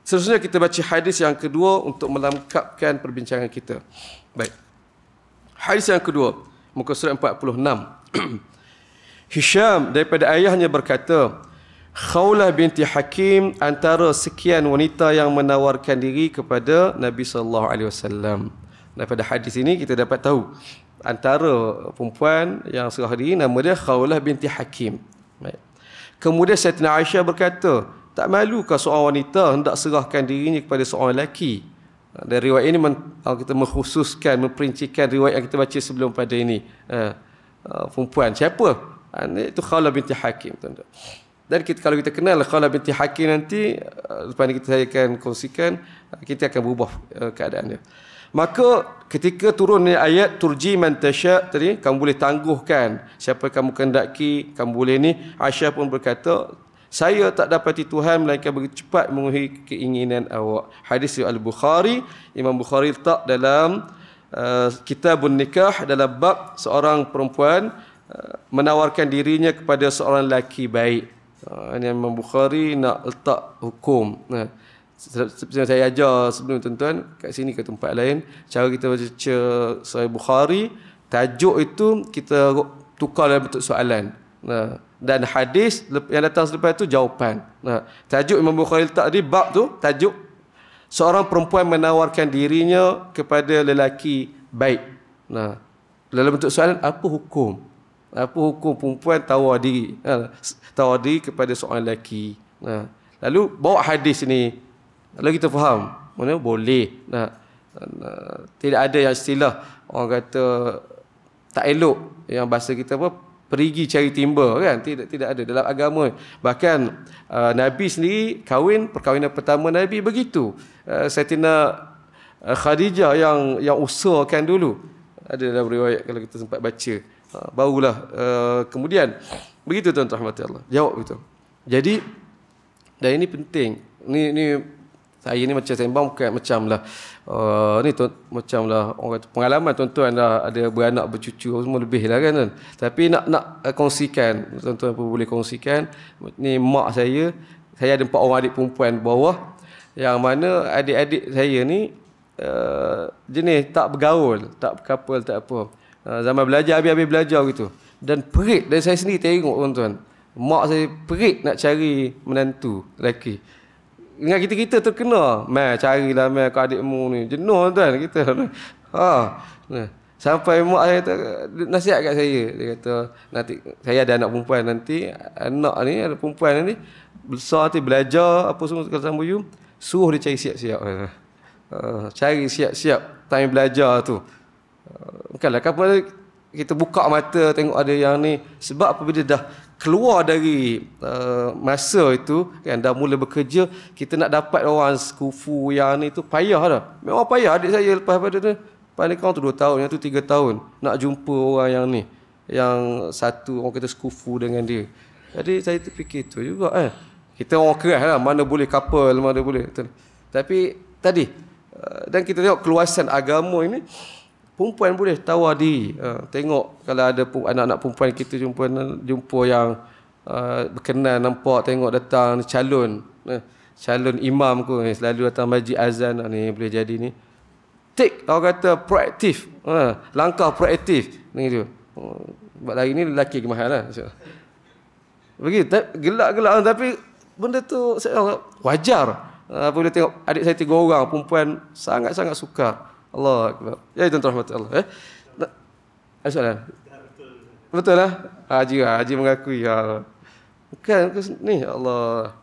Seterusnya kita baca hadis yang kedua Untuk melengkapkan perbincangan kita Baik Hadis yang kedua Muka surat 46 Hisham daripada ayahnya berkata Khawlah binti Hakim antara sekian wanita yang menawarkan diri kepada Nabi sallallahu alaihi wasallam daripada hadis ini kita dapat tahu antara perempuan yang serah diri nama dia Khawlah binti Hakim. Baik. Kemudian Saidina Aisyah berkata, tak malukah seorang wanita hendak serahkan dirinya kepada seorang lelaki? Dan riwayat ini kalau kita mengkhususkan, memperincikan riwayat yang kita baca sebelum pada ini. Eh, eh, perempuan siapa? Ha, itu Khawlah binti Hakim. Tuan-tuan. Dan kita, kalau kita kenal Khawlah binti Hakim nanti, eh, lepas ini kita akan kongsikan, kita akan berubah keadaannya. Maka ketika turun ni ayat turji man tasya' tadi kamu boleh tangguhkan siapa kamu kehendaki kamu boleh ni Aisyah pun berkata saya tak dapati Tuhan melainkan begitu cepat memenuhi keinginan awak. Hadis Al-Bukhari, Imam Bukhari tak dalam uh, Kitabun Nikah dalam bab seorang perempuan uh, menawarkan dirinya kepada seorang lelaki baik. Uh, ini Imam Bukhari nak letak hukum. Uh saya saya ajar sebelum tuan-tuan kat sini ke tempat lain cara kita baca Sahih Bukhari tajuk itu kita tukar dalam bentuk soalan nah dan hadis yang datang selepas itu jawapan nah tajuk Imam Bukhari letak di bab tu tajuk seorang perempuan menawarkan dirinya kepada lelaki baik nah dalam bentuk soalan apa hukum apa hukum perempuan tawar diri nah, tawar diri kepada seorang lelaki nah lalu bawa hadis ni kalau kita faham, mana boleh. Nah, tidak ada yang istilah orang kata tak elok yang bahasa kita apa perigi cari timba kan tidak tidak ada dalam agama bahkan uh, nabi sendiri kahwin perkahwinan pertama nabi begitu uh, Saidina uh, Khadijah yang yang usahakan dulu ada dalam riwayat kalau kita sempat baca uh, barulah uh, kemudian begitu tuan-tuan rahmatillah jawab itu. jadi dan ini penting ni ni saya ni macam sembang bukan macam lah uh, ni tu, macam lah orang kata pengalaman tuan-tuan dah ada beranak bercucu semua lebih lah kan, kan? tapi nak nak uh, kongsikan tuan-tuan pun boleh kongsikan ni mak saya saya ada empat orang adik perempuan bawah yang mana adik-adik saya ni uh, jenis tak bergaul tak couple tak apa uh, zaman belajar habis-habis belajar gitu dan perit dan saya sendiri tengok tuan-tuan mak saya perit nak cari menantu lelaki dengan kita-kita terkena. Mai carilah mai kau adikmu ni. Jenuh tuan kita. Ha. Sampai mak saya kata, nasihat kat saya. Dia kata, nanti saya ada anak perempuan nanti. Anak ni, ada perempuan ni. Besar nanti belajar apa semua kalau sama you. Suruh dia cari siap-siap. Uh, cari siap-siap time belajar tu. Uh, bukanlah kapan kita buka mata tengok ada yang ni. Sebab apabila dah keluar dari uh, masa itu kan dah mula bekerja kita nak dapat orang sekufu yang ni tu payah dah memang payah adik saya lepas pada tu pada kau tu 2 tahun yang tu 3 tahun nak jumpa orang yang ni yang satu orang kata sekufu dengan dia jadi saya tu fikir tu juga eh kita orang keras lah mana boleh couple mana boleh tapi tadi eh, dan kita tengok keluasan agama ini perempuan boleh tawar diri ha, tengok kalau ada anak-anak perempuan kita jumpa jumpa yang uh, berkenan nampak tengok datang calon eh, calon imam ku eh, selalu datang majlis azan lah ni boleh jadi ni take kalau kata proaktif ha, langkah proaktif ni tu ha, buat lagi ni lelaki kemahal lah so. begitu gelak-gelak tapi benda tu saya, wajar ha, boleh tengok adik saya tiga orang perempuan sangat-sangat sukar Allah Akbar. Ya itu rahmat Allah. Eh? Ada soalan? Betul lah. Ah, haji, ah, Haji mengakui. Ya Bukan. Ni Allah.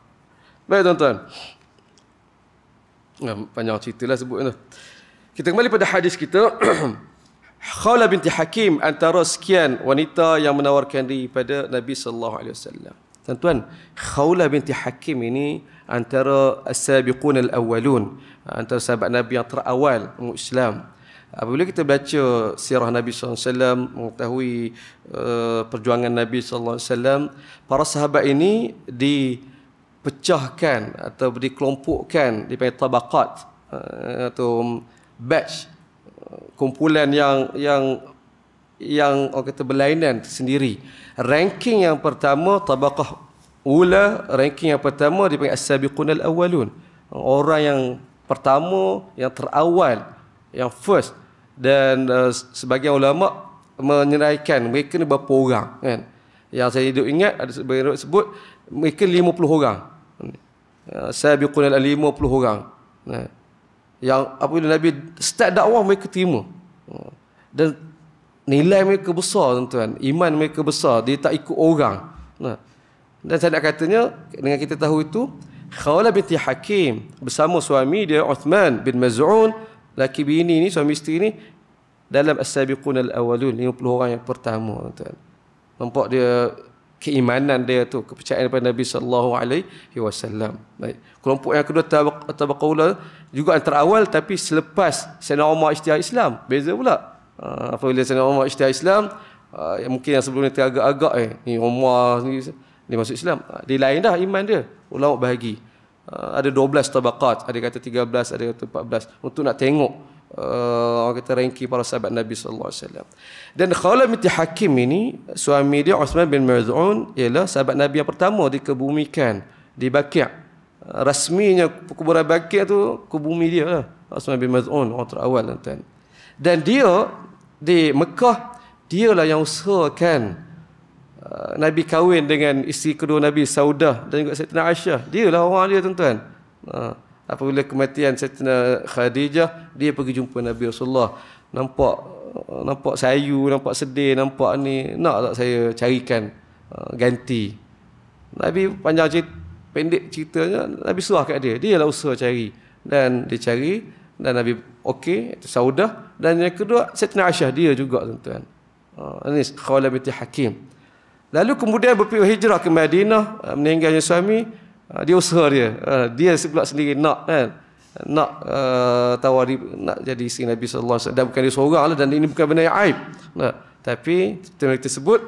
Baik tuan-tuan. Ya, panjang cerita lah sebut tu. Kita kembali pada hadis kita. Khawla binti Hakim antara sekian wanita yang menawarkan diri pada Nabi sallallahu alaihi wasallam. Tuan-tuan, Khawla binti Hakim ini antara as-sabiqun al-awwalun, antara sahabat Nabi yang terawal umat Islam. Apabila kita baca sirah Nabi SAW, mengetahui uh, perjuangan Nabi SAW, para sahabat ini dipecahkan atau dikelompokkan, dipanggil tabakat uh, eh, atau batch, eh, kumpulan yang yang yang orang kata berlainan sendiri. Ranking yang pertama tabaqah ula, ranking yang pertama dipanggil as-sabiqun al-awwalun. Orang yang pertama yang terawal yang first dan uh, sebagian ulama menyeraikan mereka ni berapa orang kan yang saya hidup ingat ada sebagian sebut mereka 50 orang saya biqun al 50 orang eh, yang apabila nabi start dakwah mereka terima eh, dan nilai mereka besar tuan-tuan iman mereka besar dia tak ikut orang dan saya nak katanya dengan kita tahu itu Khawla binti Hakim bersama suami dia Uthman bin Maz'un laki bini ni suami isteri ni dalam as-sabiqun al-awwalun 50 orang yang pertama tuan. Nampak dia keimanan dia tu kepercayaan kepada Nabi sallallahu alaihi wasallam. Baik. Kelompok yang kedua tabaq tabaqaula juga antara awal tapi selepas Sayyidina Umar ijtihad Islam. Beza pula. Ah apabila Sayyidina Umar ijtihad Islam uh, yang mungkin yang sebelum ni teragak-agak eh. Ni Umar ni dia masuk Islam. Ah, dia lain dah iman dia. Ulama bahagi. Ah, ada 12 tabaqat, ada kata 13, ada kata 14 untuk nak tengok uh, orang kata ranking para sahabat Nabi sallallahu alaihi wasallam. Dan Khawla binti Hakim ini suami dia Uthman bin Maz'un ialah sahabat Nabi yang pertama dikebumikan di Baqi'. Rasminya kuburan Baqi' tu kubumi dia lah. Uthman bin Maz'un orang terawal tuan. Dan dia di Mekah dialah yang usahakan Eh, Nabi kahwin dengan isteri kedua Nabi Saudah dan juga Saidina Aisyah. Dialah orang dia tuan-tuan. Uh, apabila kematian Saidina Khadijah, dia pergi jumpa Nabi Rasulullah. Nampak eh, nampak sayu, nampak sedih, nampak ni nak tak saya carikan uh, ganti. Nabi panjang cerita, pendek ceritanya Nabi suruh kat dia. dia lah usaha cari dan dia cari dan Nabi okey itu Saudah dan yang kedua Saidina Aisyah dia juga tuan-tuan. Uh, ini khawla binti Hakim. Lalu kemudian berpikir oh, hijrah ke Madinah, ah, meninggalnya suami, ah, dia usaha dia. Ah, dia sebelah sendiri nak kan. Nak uh, tawari, nak jadi isteri Nabi SAW. Dan bukan dia seorang lah, dan ini bukan benda yang aib. Nah, tapi, terima kita sebut,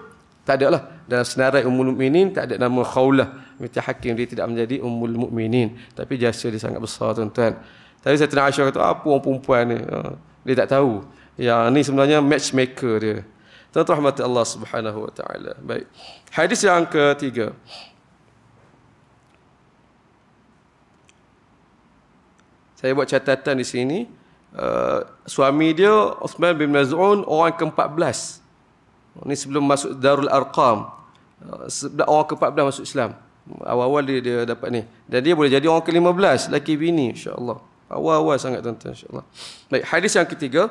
tak ada lah. Dalam senarai Ummul Mu'minin, tak ada nama khaulah Minta Hakim, dia tidak menjadi Ummul Mu'minin. Tapi jasa dia sangat besar, tuan-tuan. Tapi saya tengok Aisyah kata, apa orang perempuan ni? Dia tak tahu. Yang ni sebenarnya matchmaker dia. Tuan rahmat Allah Subhanahu wa taala. Baik. Hadis yang ketiga. Saya buat catatan di sini. Uh, suami dia Uthman bin Maz'un orang ke-14. Ini sebelum masuk Darul Arqam. Uh, sebelum orang ke-14 masuk Islam. Awal-awal dia, dia dapat ni. Dan dia boleh jadi orang ke-15 laki bini insya-Allah. Awal-awal sangat tuan-tuan insya-Allah. Baik, hadis yang ketiga.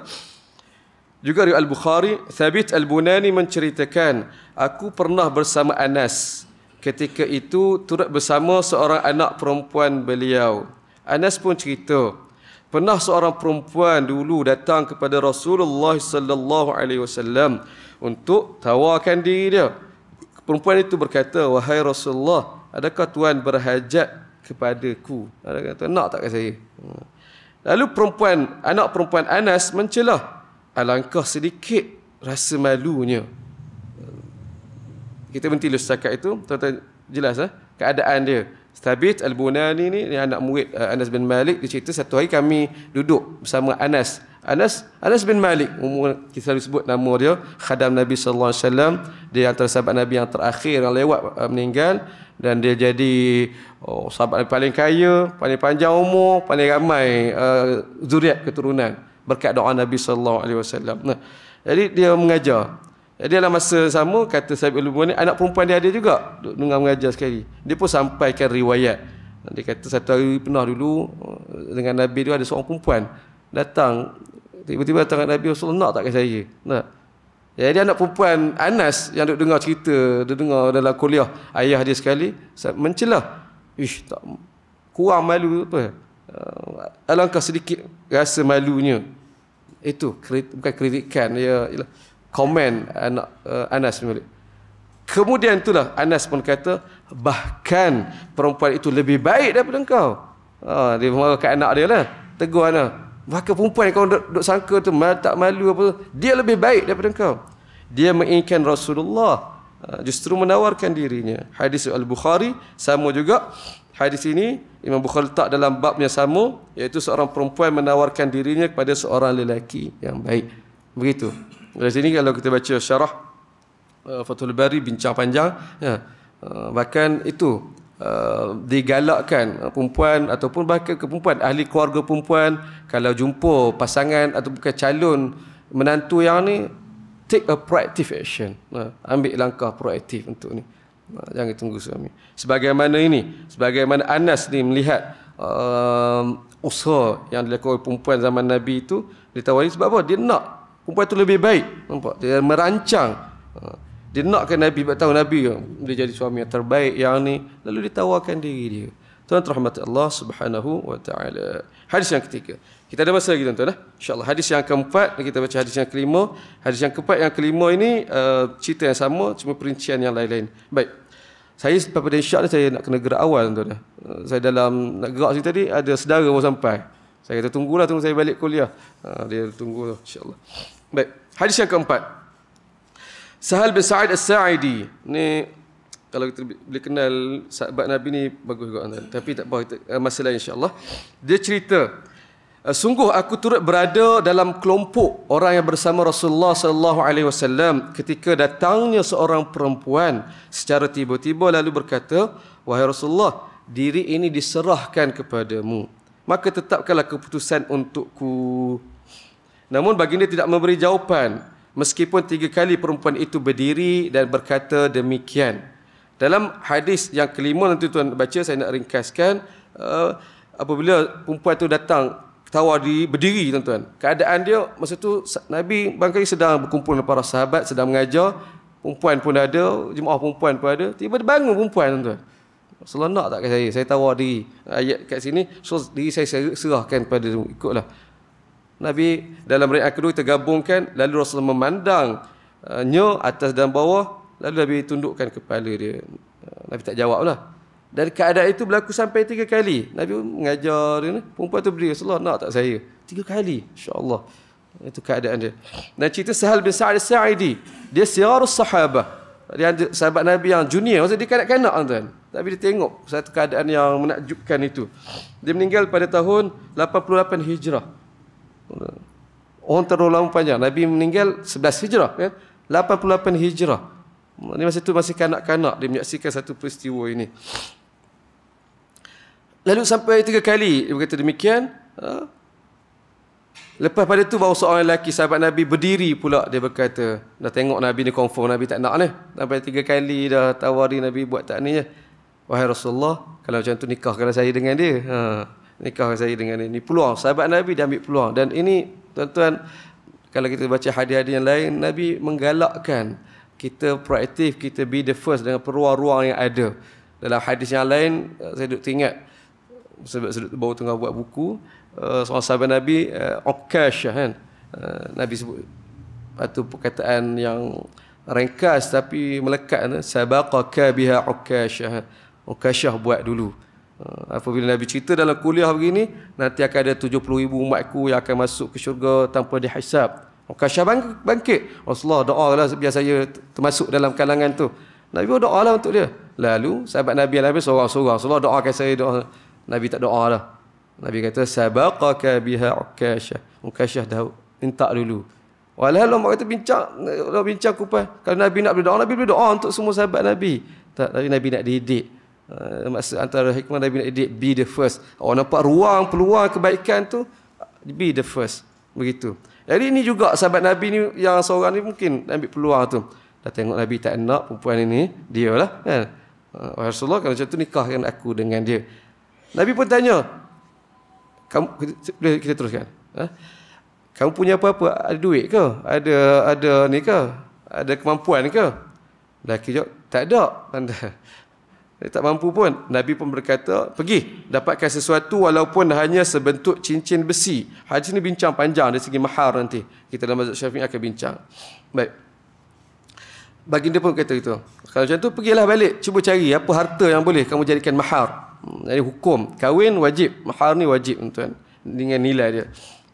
Juga riwayat Al-Bukhari, Thabit Al-Bunani menceritakan, aku pernah bersama Anas. Ketika itu turut bersama seorang anak perempuan beliau. Anas pun cerita, pernah seorang perempuan dulu datang kepada Rasulullah sallallahu alaihi wasallam untuk tawarkan diri dia. Perempuan itu berkata, "Wahai Rasulullah, adakah tuan berhajat kepadaku?" Ada kata, "Nak tak ke saya?" Lalu perempuan, anak perempuan Anas mencelah, alangkah sedikit rasa malunya kita berhenti dulu setakat itu tuan-tuan jelas eh? keadaan dia Stabit Al-Bunani ni, ni anak murid eh, Anas bin Malik dia cerita satu hari kami duduk bersama Anas Anas Anas bin Malik umur kita selalu sebut nama dia khadam Nabi sallallahu alaihi wasallam dia antara sahabat Nabi yang terakhir yang lewat eh, meninggal dan dia jadi oh, sahabat paling kaya paling panjang umur paling ramai uh, zuriat keturunan berkat doa Nabi sallallahu alaihi wasallam. Nah. Jadi dia mengajar. Jadi dalam masa sama kata Sahib Ibnu Bani anak perempuan dia ada juga duk dengar mengajar sekali. Dia pun sampaikan riwayat. Dia kata satu hari pernah dulu eh, dengan Nabi dia ada seorang perempuan datang tiba-tiba datang kat Nabi Rasulullah nak tak ke saya? Nak. Jadi anak perempuan Anas yang duk dengar cerita, dia dengar dalam kuliah ayah dia sekali mencelah. Ish tak kurang malu apa? Eh, alangkah sedikit rasa malunya itu kritik bukan kritikan ya ialah komen anak uh, Anas bin Malik kemudian itulah Anas pun kata bahkan perempuan itu lebih baik daripada engkau ha, oh, dia marah kat anak dia lah tegur anak bahkan perempuan yang kau duduk, duduk sangka tu mal, tak malu apa dia lebih baik daripada engkau dia menginginkan Rasulullah uh, justru menawarkan dirinya hadis Al-Bukhari sama juga Hadis ini Imam Bukhari letak dalam bab yang sama iaitu seorang perempuan menawarkan dirinya kepada seorang lelaki yang baik. Begitu. Dari sini kalau kita baca syarah uh, Fathul Bari bincang panjang ya. Uh, bahkan itu Uh, digalakkan uh, perempuan ataupun bahkan ke perempuan ahli keluarga perempuan kalau jumpa pasangan atau bukan calon menantu yang ni take a proactive action uh, ambil langkah proaktif untuk ni Ah, jangan tunggu suami sebagaimana ini sebagaimana Anas ni melihat uh, um, usaha yang dilakukan oleh perempuan zaman Nabi itu ditawari sebab apa dia nak perempuan itu lebih baik nampak dia merancang ah, dia nak ke Nabi buat tahu Nabi dia ya, jadi suami yang terbaik yang ni lalu ditawarkan diri dia tuan rahmat Allah subhanahu wa taala hadis yang ketiga kita ada masa lagi tuan-tuan eh? insyaallah hadis yang keempat kita baca hadis yang kelima hadis yang keempat yang kelima ini uh, cerita yang sama cuma perincian yang lain-lain baik saya sampai pada insya saya nak kena gerak awal tuan dah. Eh, saya dalam nak gerak sini tadi ada saudara mau sampai. Saya kata tunggulah tunggu saya balik kuliah. Uh, dia tunggu lah insya-Allah. Baik, hadis yang keempat. Sahal bin Sa'id As-Sa'idi. Ni kalau kita boleh kenal sahabat Nabi ni bagus juga anda. Tapi tak apa masalah eh, masa lain insya-Allah. Dia cerita Eh, sungguh aku turut berada dalam kelompok orang yang bersama Rasulullah sallallahu alaihi wasallam ketika datangnya seorang perempuan secara tiba-tiba lalu berkata, "Wahai Rasulullah, diri ini diserahkan kepadamu. Maka tetapkanlah keputusan untukku." Namun baginda tidak memberi jawapan meskipun tiga kali perempuan itu berdiri dan berkata demikian. Dalam hadis yang kelima nanti tuan baca saya nak ringkaskan uh, apabila perempuan itu datang tawar di berdiri tuan-tuan. Keadaan dia masa tu Nabi bangkai sedang berkumpul dengan para sahabat sedang mengajar, perempuan pun ada, jemaah perempuan pun ada. Tiba dia bangun perempuan tuan-tuan. Rasulullah nak tak saya? Saya tawar diri. Eh, ayat kat sini, so diri saya serahkan pada dia. Ikutlah. Nabi dalam riak kedua tergabungkan, lalu Rasul memandang uh, atas dan bawah, lalu Nabi tundukkan kepala dia. Eh, Nabi tak jawab lah. Dan keadaan itu berlaku sampai tiga kali. Nabi mengajar dia, perempuan tu beri, Allah nak tak saya? Tiga kali, insyaAllah. Itu keadaan dia. Dan cerita Sahal bin Sa'ad Sa'idi. Dia siar sahabah. Dia sahabat Nabi yang junior. Maksudnya dia kanak-kanak tuan. Tapi dia tengok satu keadaan yang menakjubkan itu. Dia meninggal pada tahun 88 Hijrah. Orang terlalu lama panjang. Nabi meninggal 11 Hijrah. Kan? Ya. 88 Hijrah. Ini masa itu masih kanak-kanak. Dia menyaksikan satu peristiwa ini. Lalu sampai tiga kali dia berkata demikian. Ha? Lepas pada tu bawa seorang lelaki sahabat Nabi berdiri pula dia berkata dah tengok Nabi ni confirm Nabi tak nak ni. Sampai tiga kali dah tawari Nabi buat tak ni je. Wahai Rasulullah kalau macam tu kalau saya dengan dia. Ha. Nikahkan saya dengan dia. Ini peluang. Sahabat Nabi dia ambil peluang. Dan ini tuan-tuan kalau kita baca hadis-hadis yang lain Nabi menggalakkan kita proaktif kita be the first dengan peruang-ruang yang ada. Dalam hadis yang lain eh, saya duduk teringat sebab sedut bau tengah buat buku uh, seorang sahabat Nabi eh, Okash uh, kan uh, Nabi sebut atau perkataan yang ringkas tapi melekat kan? sabaqaka biha Okash lah kan. Okash lah buat dulu apabila Nabi cerita dalam kuliah begini nanti akan ada 70 ribu umatku yang akan masuk ke syurga tanpa dihisap Okashah bangkit Rasulullah doa lah biar saya termasuk dalam kalangan tu Nabi pun lah untuk dia lalu sahabat Nabi Nabi seorang-seorang Rasulullah doakan saya doa Nabi tak doa lah. Nabi kata, sabaqaka biha ukashah. Ukashah dah minta dulu. Walau Allah kata bincang, Allah bincang kupas. Kalau Nabi nak berdoa, Nabi berdoa untuk semua sahabat Nabi. Tak, tapi Nabi nak didik. Uh, eh, maksud antara hikmah Nabi nak didik, be the first. Orang nampak ruang, peluang kebaikan tu, be the first. Begitu. Jadi ini juga sahabat Nabi ni yang seorang ni mungkin ambil peluang tu. Dah tengok Nabi tak nak perempuan ini, dia lah. Kan? Eh, Rasulullah kalau macam tu nikahkan aku dengan dia. Nabi pun tanya. Kamu boleh kita teruskan? Ha? Kamu punya apa-apa? Ada duit ke? Ada ada ni ke? Ada kemampuan ke? Lelaki jawab, tak ada. Tanda. Dia tak mampu pun. Nabi pun berkata, pergi. Dapatkan sesuatu walaupun hanya sebentuk cincin besi. Hadis ni bincang panjang dari segi mahar nanti. Kita dalam mazhab syafi'i akan bincang. Baik. Baginda pun kata itu. Kalau macam tu, pergilah balik. Cuba cari apa harta yang boleh kamu jadikan mahar. Hmm, jadi hukum kahwin wajib, mahar ni wajib tuan dengan nilai dia.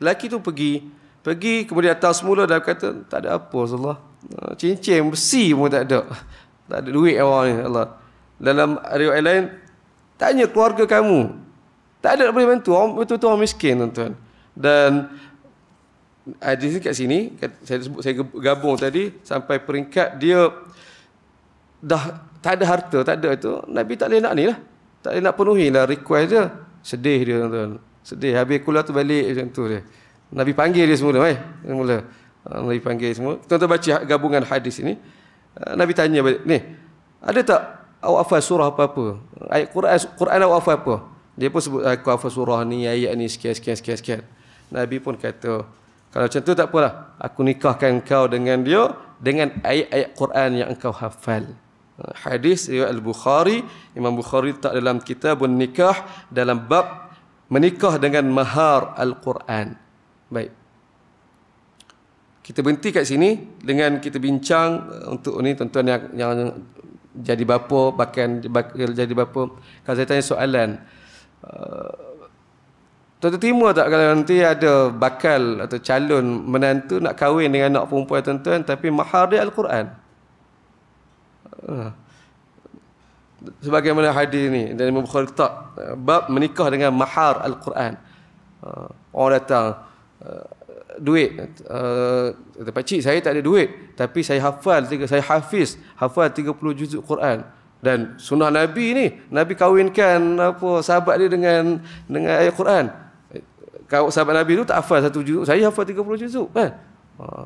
Lelaki tu pergi, pergi kemudian atas semula dan kata tak ada apa Rasulullah. Ah, cincin besi pun tak ada. Tak ada duit awal ni Allah. Dalam riwayat lain tanya keluarga kamu. Tak ada boleh bantu. Orang betul-betul orang miskin tuan-tuan. Dan hadis ni kat sini saya sebut saya gabung tadi sampai peringkat dia dah tak ada harta, tak ada itu Nabi tak boleh nak ni lah tak boleh nak penuhi lah request dia sedih dia tuan-tuan sedih habis kuliah tu balik macam tu dia Nabi panggil dia semula mai eh, semula ah, Nabi panggil semua tuan-tuan baca gabungan hadis ini ah, Nabi tanya balik ni ada tak awak hafal surah apa-apa ayat Quran Quran awak hafal apa dia pun sebut aku hafal surah ni ayat ni sekian sekian sekian sekian Nabi pun kata kalau macam tu tak apalah aku nikahkan kau dengan dia dengan ayat-ayat Quran yang engkau hafal hadis riwayat al-Bukhari Imam Bukhari tak dalam kitab nikah dalam bab menikah dengan mahar al-Quran baik kita berhenti kat sini dengan kita bincang uh, untuk ni tuan-tuan yang, yang jadi bapa bahkan bakal jadi bapa kalau saya tanya soalan uh, tuan terima tak kalau nanti ada bakal atau calon menantu nak kahwin dengan anak perempuan tuan-tuan tapi mahar dia al-Quran Ha. Sebagaimana hadis ni dan Imam Bukhari letak bab menikah dengan mahar al-Quran. Ha. orang datang ha, duit kata pak saya tak ada duit tapi saya hafal saya hafiz hafal 30 juzuk Quran dan sunnah nabi ni nabi kawinkan, apa sahabat dia dengan dengan ayat Quran kau sahabat nabi tu tak hafal satu juzuk saya hafal 30 juzuk kan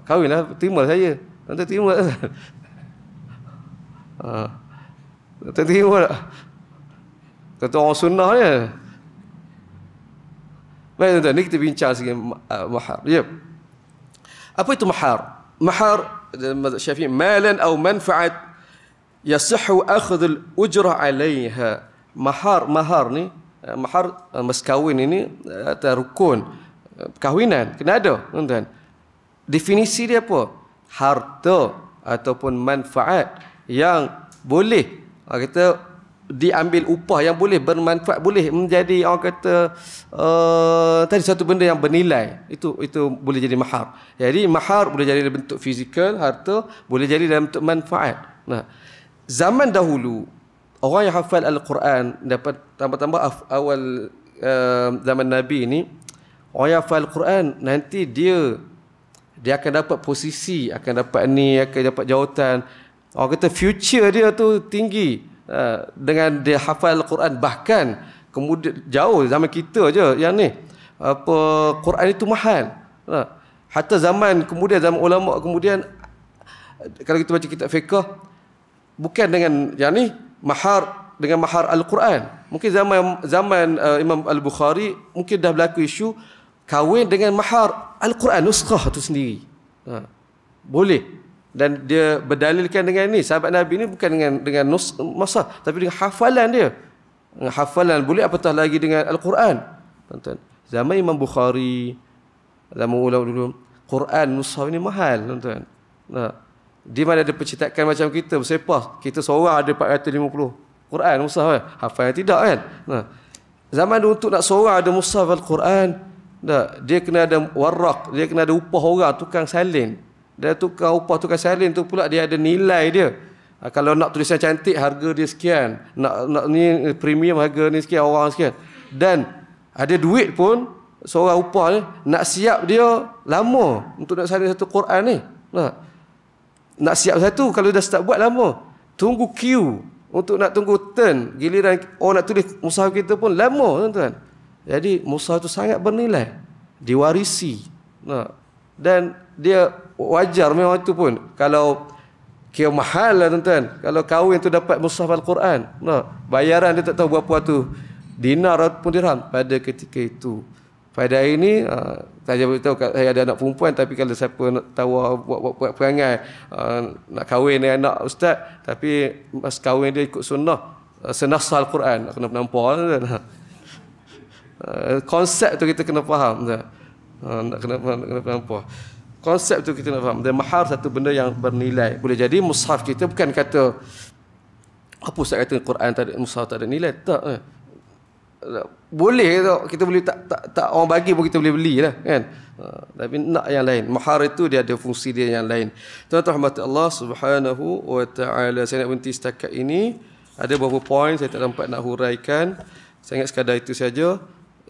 kahwinlah timbal saya nanti timbal Ha. Ah. Tak terima tak? Lah. Kata orang sunnah ni. Baik tuan-tuan, ni kita bincang sikit ah, mahar. Ya. Apa itu mahar? Mahar, syafi'i, malan atau manfaat yasihu akhdul ujrah alaiha. Mahar, mahar ni, ah, mahar mas kahwin ini atau rukun kahwinan kena ada tuan-tuan definisi dia apa harta ataupun manfaat yang boleh orang kata diambil upah yang boleh bermanfaat boleh menjadi orang kata uh, tadi satu benda yang bernilai itu itu boleh jadi mahar jadi mahar boleh jadi dalam bentuk fizikal harta boleh jadi dalam bentuk manfaat nah zaman dahulu orang yang hafal al-Quran dapat tambah-tambah awal uh, zaman Nabi ni orang yang hafal al-Quran nanti dia dia akan dapat posisi akan dapat ni akan dapat jawatan Oh kata future dia tu tinggi eh, dengan dia hafal Al-Quran bahkan kemudian jauh zaman kita je yang ni apa Quran itu mahal. Ha. hatta zaman kemudian zaman ulama kemudian kalau kita baca kitab fiqh bukan dengan yang ni mahar dengan mahar Al-Quran. Mungkin zaman zaman uh, Imam Al-Bukhari mungkin dah berlaku isu kahwin dengan mahar Al-Quran nuskah tu sendiri. Uh, boleh dan dia berdalilkan dengan ini sahabat Nabi ini bukan dengan dengan nus, masa tapi dengan hafalan dia dengan hafalan boleh apatah lagi dengan Al-Quran tuan-tuan zaman Imam Bukhari zaman ulama dulu Quran mushaf ini mahal tuan-tuan nah, di mana ada percetakan macam kita bersepah kita seorang ada 450 Quran mushaf kan? hafal yang tidak kan nah, zaman dulu untuk nak seorang ada mushaf Al-Quran nah, dia kena ada warak dia kena ada upah orang tukang salin dia tukar upah tukar salin tu pula dia ada nilai dia. Ha, kalau nak tulisan cantik harga dia sekian, nak nak ni eh, premium harga ni sekian orang sekian. Dan ada duit pun seorang upah ni nak siap dia lama untuk nak salin satu Quran ni. Nak lah. nak siap satu kalau dah start buat lama. Tunggu queue untuk nak tunggu turn giliran orang nak tulis mushaf kita pun lama tuan-tuan. Jadi mushaf itu sangat bernilai, diwarisi. Nah. Dan dia wajar memang itu pun kalau kira mahal lah tuan-tuan kalau kahwin tu dapat mushaf al-Quran no. bayaran dia tak tahu berapa tu dinar ataupun dirham pada ketika itu pada hari ini uh, ah, saya tahu. saya ada anak perempuan tapi kalau siapa nak tahu ah, buat, buat, buat perangai ah, nak kahwin dengan anak ustaz tapi mas kahwin dia ikut sunnah uh, sal quran kena nampak lah, konsep tu kita kena faham tak nak kena nak kena nampak konsep tu kita nak faham dan mahar satu benda yang bernilai boleh jadi mushaf kita bukan kata apa ustaz kata Quran tak ada mushaf tak ada nilai tak eh. boleh kata kita boleh tak, tak, tak orang bagi pun kita boleh beli lah kan ha, tapi nak yang lain mahar itu dia ada fungsi dia yang lain tuan-tuan rahmat Allah subhanahu wa ta'ala saya nak berhenti setakat ini ada beberapa poin saya tak dapat nak huraikan saya ingat sekadar itu saja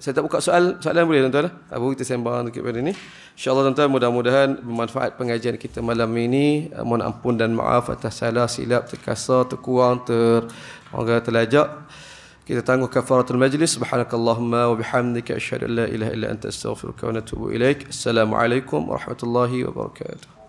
saya tak buka soal soalan boleh tuan-tuan apa kita sembang dekat pada ni insyaallah tuan-tuan mudah-mudahan bermanfaat pengajian kita malam ini eh, mohon ampun dan maaf atas salah silap terkasar terkurang ter moga terlajak kita tangguh kafaratul majlis subhanakallahumma wa bihamdika asyhadu an ilaha illa anta astaghfiruka wa atubu ilaik assalamualaikum warahmatullahi wabarakatuh